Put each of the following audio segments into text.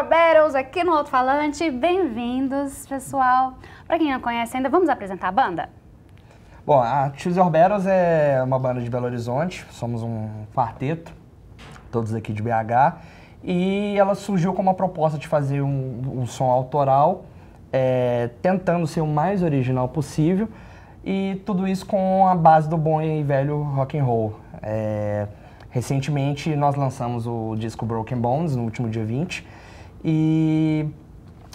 Outdoor Battles aqui no Alto-Falante. Bem-vindos, pessoal. Para quem não conhece ainda, vamos apresentar a banda? Bom, a Choose Your Battles é uma banda de Belo Horizonte. Somos um quarteto, todos aqui de BH. E ela surgiu com uma proposta de fazer um, um som autoral, é, tentando ser o mais original possível. E tudo isso com a base do bom e velho rock and roll. É, Recentemente nós lançamos o disco Broken Bones, no último dia 20, e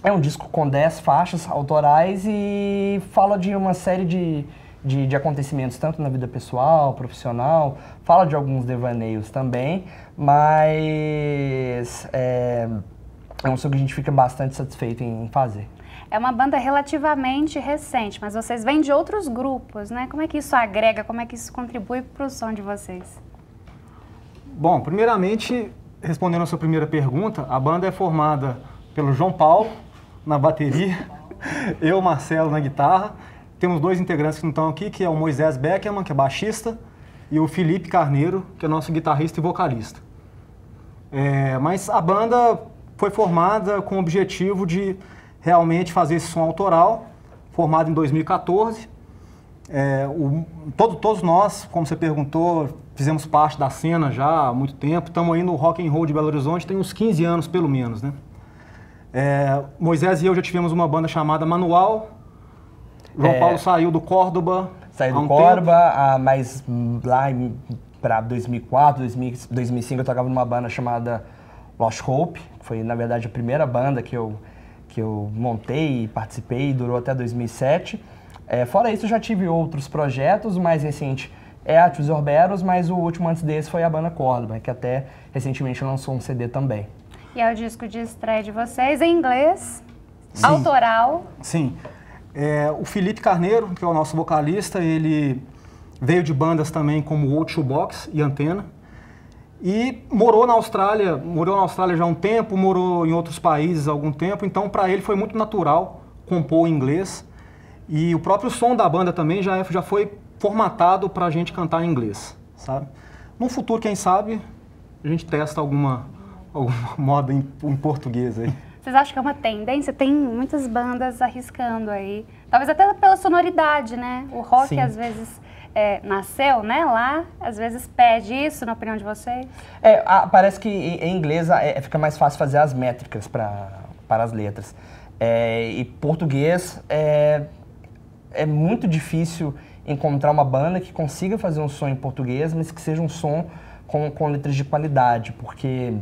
é um disco com 10 faixas autorais e fala de uma série de, de, de, acontecimentos, tanto na vida pessoal, profissional, fala de alguns devaneios também, mas é, é um som que a gente fica bastante satisfeito em fazer. É uma banda relativamente recente, mas vocês vêm de outros grupos, né? Como é que isso agrega, como é que isso contribui para o som de vocês? Bom, primeiramente, respondendo a sua primeira pergunta, a banda é formada pelo João Paulo na bateria, eu, Marcelo, na guitarra. Temos dois integrantes que não estão aqui, que é o Moisés Beckerman, que é baixista, e o Felipe Carneiro, que é nosso guitarrista e vocalista. É, mas a banda foi formada com o objetivo de realmente fazer esse som autoral, formado em 2014. É, o, todo, todos nós, como você perguntou, fizemos parte da cena já há muito tempo. Estamos aí no rock and roll de Belo Horizonte tem uns 15 anos pelo menos, né? É, Moisés e eu já tivemos uma banda chamada Manual. João é, Paulo saiu do Córdoba. Saiu do um Córdoba, ah, mas lá para 2004, 2000, 2005 eu tocava numa banda chamada Lost Hope. Foi na verdade a primeira banda que eu que eu montei e participei, durou até 2007. É, fora isso, já tive outros projetos, o mais recente é a Choose Orberos mas o último antes desse foi a Banda Córdoba, que até recentemente lançou um CD também. E é o disco de estreia de vocês em inglês, Sim. autoral. Sim. É, o Felipe Carneiro, que é o nosso vocalista, ele veio de bandas também como Old Shoebox e Antena. E morou na Austrália, morou na Austrália já há um tempo, morou em outros países há algum tempo, então para ele foi muito natural compor em inglês. E o próprio som da banda também já, é, já foi formatado para a gente cantar em inglês, sabe? No futuro, quem sabe, a gente testa alguma, alguma moda em, em português aí. Vocês acham que é uma tendência? Tem muitas bandas arriscando aí. Talvez até pela sonoridade, né? O rock Sim. às vezes é, nasceu, né? Lá, às vezes pede isso, na opinião de vocês. É, a, parece que em inglês é, fica mais fácil fazer as métricas para as letras. É, e português é, é muito difícil encontrar uma banda que consiga fazer um som em português, mas que seja um som com, com letras de qualidade, porque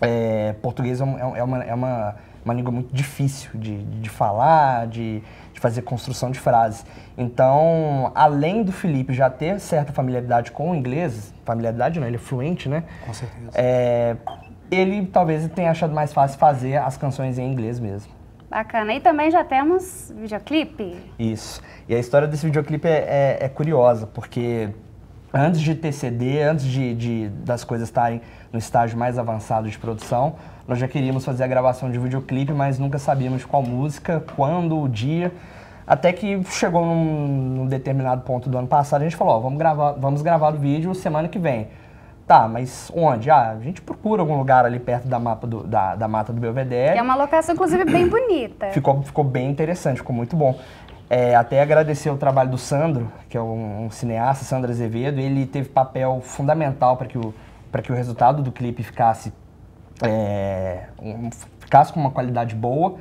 é, português é, é, uma, é uma, uma língua muito difícil de, de falar, de, de fazer construção de frases. Então, além do Felipe já ter certa familiaridade com o inglês, familiaridade não, ele é fluente, né? Com certeza. É, ele talvez tenha achado mais fácil fazer as canções em inglês mesmo. Bacana. E também já temos videoclipe. Isso. E a história desse videoclipe é, é, é curiosa, porque antes de ter CD, antes de, de das coisas estarem no estágio mais avançado de produção, nós já queríamos fazer a gravação de videoclipe, mas nunca sabíamos qual música, quando, o dia. Até que chegou num, num determinado ponto do ano passado, a gente falou, ó, vamos gravar, vamos gravar o vídeo semana que vem. Tá, mas onde? Ah, a gente procura algum lugar ali perto da, mapa do, da, da Mata do Belvedere. é uma locação, inclusive, bem bonita. Ficou, ficou bem interessante, ficou muito bom. É, até agradecer o trabalho do Sandro, que é um, um cineasta, Sandro Azevedo. Ele teve papel fundamental para que, o, que o resultado do clipe ficasse, é, um, ficasse com uma qualidade boa.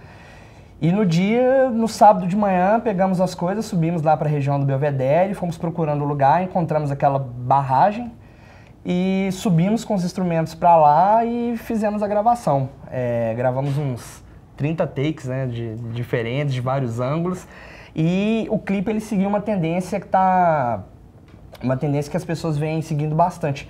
E no dia, no sábado de manhã, pegamos as coisas, subimos lá para a região do Belvedere, fomos procurando o lugar, encontramos aquela barragem e subimos com os instrumentos para lá e fizemos a gravação. É, gravamos uns 30 takes, né, de, diferentes, de vários ângulos. E o clipe ele seguiu uma tendência que tá uma tendência que as pessoas vêm seguindo bastante,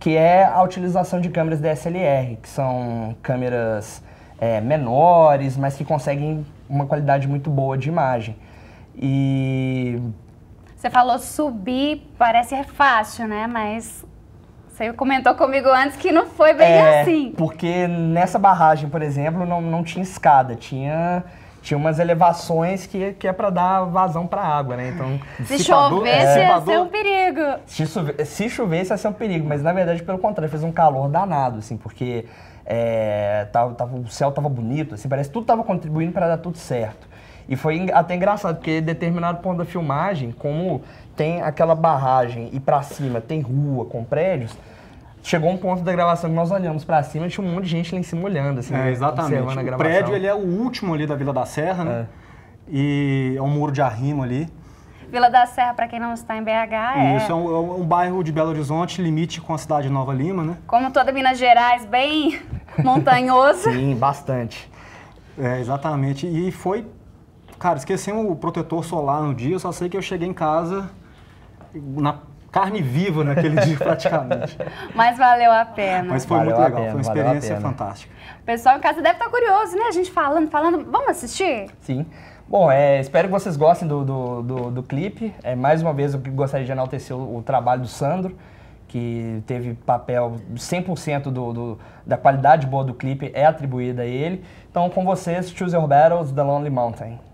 que é a utilização de câmeras DSLR, que são câmeras é, menores, mas que conseguem uma qualidade muito boa de imagem. E você falou subir, parece é fácil, né? Mas você comentou comigo antes que não foi bem é, assim. Porque nessa barragem, por exemplo, não, não tinha escada, tinha tinha umas elevações que, que é para dar vazão para água, né? Então, se chovesse, é, ia ser um perigo. Se, chover, se chovesse, ia ser um perigo, mas na verdade, pelo contrário, fez um calor danado, assim, porque é, tava, tava, o céu tava bonito, assim, parece que tudo tava contribuindo para dar tudo certo. E foi até engraçado, porque determinado ponto da filmagem, como tem aquela barragem e para cima tem rua com prédios, chegou um ponto da gravação que nós olhamos para cima e tinha um monte de gente lá em cima olhando, assim, é, exatamente. O prédio ele é o último ali da Vila da Serra, né? É. E é um muro de arrimo ali. Vila da Serra, para quem não está em BH, é... Isso, é, é um, é um, bairro de Belo Horizonte, limite com a cidade de Nova Lima, né? Como toda Minas Gerais, bem montanhoso. Sim, bastante. É, exatamente. E foi Cara, esqueci o protetor solar no dia, eu só sei que eu cheguei em casa na carne viva naquele dia praticamente. Mas valeu a pena. Mas foi valeu muito legal, pena, foi uma experiência fantástica. O pessoal em casa deve estar curioso, né? A gente falando, falando. Vamos assistir? Sim. Bom, é, espero que vocês gostem do, do, do, do clipe. É, mais uma vez, eu gostaria de enaltecer o, o trabalho do Sandro, que teve papel 100% do, do, da qualidade boa do clipe é atribuída a ele. Então, com vocês, Choose Your Battles, The Lonely Mountain.